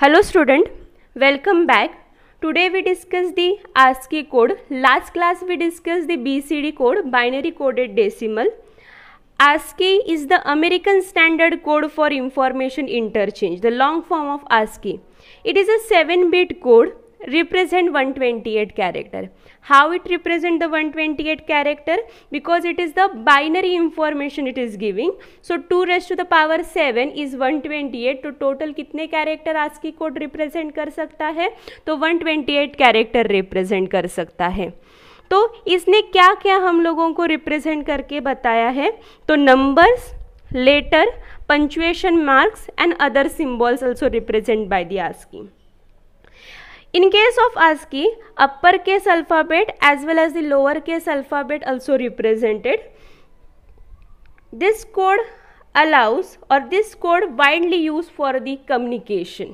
Hello student, welcome back. Today we discuss the ASCII code. Last class we discussed the BCD code, binary coded decimal. ASCII is the American Standard Code for Information Interchange, the long form of ASCII. It is a 7-bit code represent 128 character how it represent the 128 character because it is the binary information it is giving so 2 raised to the power 7 is 128 to total kitne character ascii code represent kar sakta hai to 128 character represent kar sakta hai तो इसने क्या क्या हम लोगों को represent करके बताया है तो numbers letter punctuation marks and other symbols also represent by the आस्किंग in case of ASCII upper case alphabet as well as the lower case alphabet also represented this code allows और this code widely use for the communication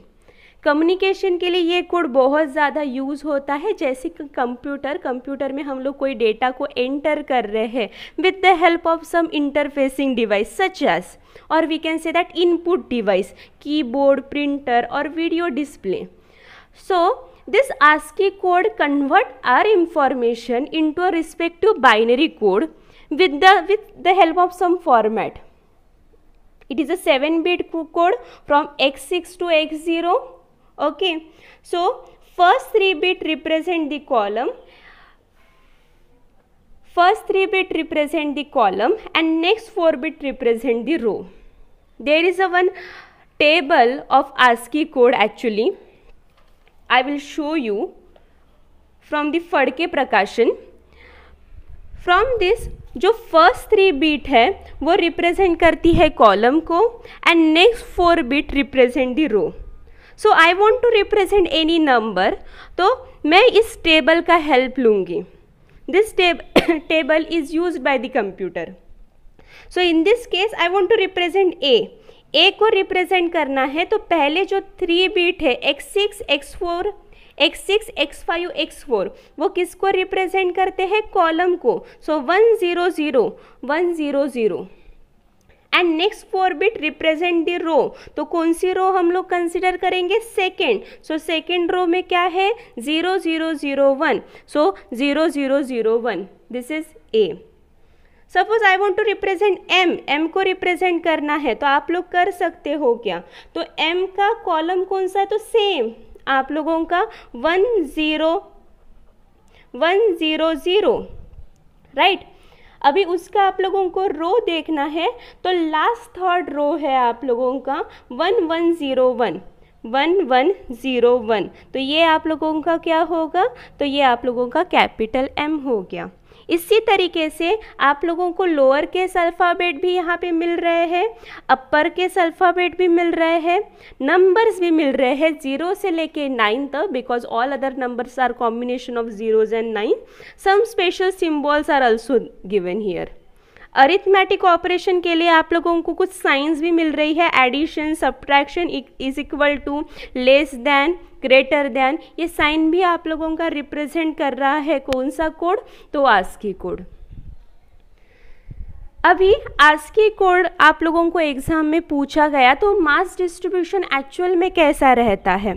communication के लिए ये code बहुत ज़्यादा use होता है जैसे कि कंप्यूटर कंप्यूटर में हम लोग कोई डेटा को एंटर कर रहे हैं with the help of some interfacing device such as और we can say that input device keyboard printer और video display so This ASCII code convert our information into a respective binary code with the, with the help of some format. It is a 7 bit code from x6 to x0. Okay. So, first 3 bit represent the column first 3 bit represent the column and next 4 bit represent the row. There is a one table of ASCII code actually I will show you from the Phadke Prakashan from this जो first three bit है वो represent करती है column को and next four bit represent the row so I want to represent any number तो मैं इस table का हेल्प लूँगी this table is use by the computer so in this case I want to represent A A को represent करना है तो पहले जो थ्री बीट है X six X four X six X five X four वो किसको रिप्रेजेंट करते हैं कॉलम को so one zero zero one zero zero and next four bit represent the row तो कौन सी रो हम लोग कंसिडर करेंगे सेकेंड सो सेकेंड रो में क्या है zero zero zero one so zero zero zero one this is a suppose I want to represent M M को represent करना है तो आप लोग कर सकते हो क्या तो एम का कॉलम कौन सा है तो सेम आप लोगों का one zero one zero zero right अभी उसका आप लोगों को रो देखना है तो लास्ट थर्ड रो है आप लोगों का one one zero one one one zero one तो ये आप लोगों का क्या होगा तो ये आप लोगों का कैपिटल एम हो गया इसी तरीके से आप लोगों को लोअर के अल्फ़ाबेट भी यहाँ पे मिल रहे हैं अपर केस अल्फ़ाबेट भी मिल रहे हैं नंबर्स भी मिल रहे हैं जीरो से लेके नाइन तक because all other numbers are combination of zeros and nine some special symbols are also given here arithmetic operation के लिए आप लोगों को कुछ साइंस भी मिल रही है addition subtraction is equal to less than greater than ये साइन भी आप लोगों का रिप्रेजेंट कर रहा है कौन सा कोड तो आस्की कोड अभी आस्की कोड आप लोगों को एग्जाम में पूछा गया तो मास डिस्ट्रीब्यूशन एक्चुअल में कैसा रहता है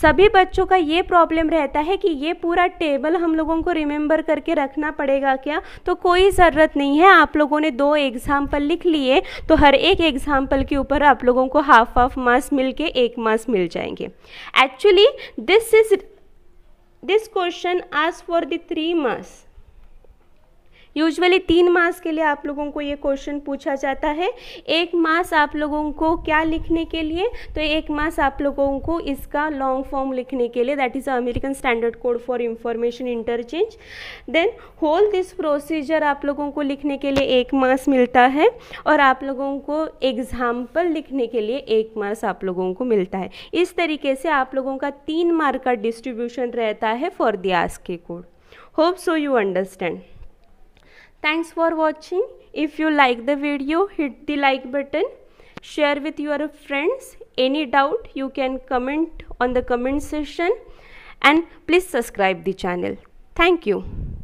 सभी बच्चों का ये प्रॉब्लम रहता है कि ये पूरा टेबल हम लोगों को रिमेंबर करके रखना पड़ेगा क्या तो कोई ज़रूरत नहीं है आप लोगों ने दो एग्ज़ाम्पल लिख लिए तो हर एक एग्ज़ाम्पल के ऊपर आप लोगों को हाफ हाफ मार्क्स मिल के एक मार्क्स मिल जाएंगे actually this is this question आज for the three marks usually तीन मास के लिए आप लोगों को ये क्वेश्चन पूछा जाता है एक मास आप लोगों को क्या लिखने के लिए तो एक मास आप लोगों को इसका लॉन्ग फॉर्म लिखने के लिए that is American standard code for information interchange then whole this procedure आप लोगों को लिखने के लिए एक मास मिलता है और आप लोगों को एग्जाम्पल लिखने के लिए एक मास आप लोगों को मिलता है इस तरीके से आप लोगों का तीन मार्क का डिस्ट्रीब्यूशन रहता है for the ASCII code hope so you understand Thanks for watching. If you like the video, hit the like button. Share with your friends. Any doubt, you can comment on the comment section. And please subscribe the channel. Thank you.